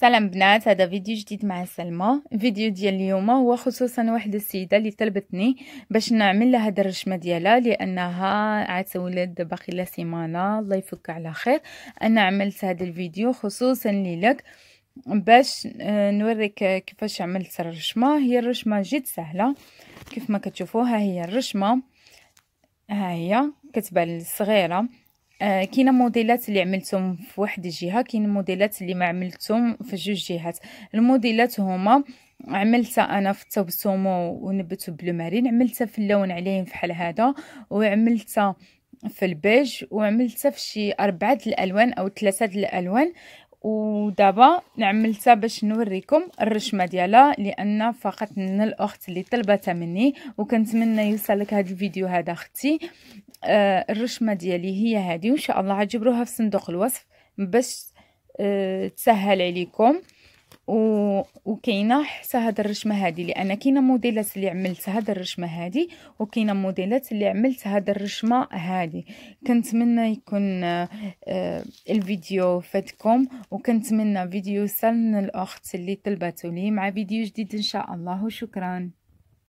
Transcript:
سلام بنات هذا فيديو جديد مع سلمى فيديو ديال اليوم هو خصوصا واحد السيده اللي طلبتني باش نعمل لها هاد الرشمه ديالها لانها عاد ولد باقي لها سيمانه الله يفك على خير انا عملت هذا الفيديو خصوصا لك باش آه، نوريك كيفاش عملت الرشمه هي الرشمه جد سهله كيف ما كتشوفوها هي الرشمه ها هي كتبان صغيره آه، كاينه موديلات اللي عملتهم في واحد الجهه كاين موديلات اللي ما عملتهم في جوج جهات الموديلات هما عملتها انا في التبسم ونبت بلو مارين عملتها في اللون عليهم فحال هذا وعملتها في البيج وعملتها في شي اربعه الالوان او ثلاثه الالوان ودابا عملتها باش نوريكم الرشمه ديالها لان فقط من الاخت اللي طلبتها مني وكنتمنى يوصلك هذا الفيديو هذا اختي آه، الرشمة ديالي هي هذه وإن شاء الله غتجبروها في صندوق الوصف باش آه، تسهل عليكم و... وكاينه حتى هاد الرشمه هادي لان كاينه موديلات اللي عملت هاد الرشمه هادي وكاينه موديلات اللي عملت هاد الرشمه هادي كنتمنى يكون آه، الفيديو فاتكم وكنتمنى فيديو سال من الاخت اللي طلبته لي مع فيديو جديد ان شاء الله وشكرا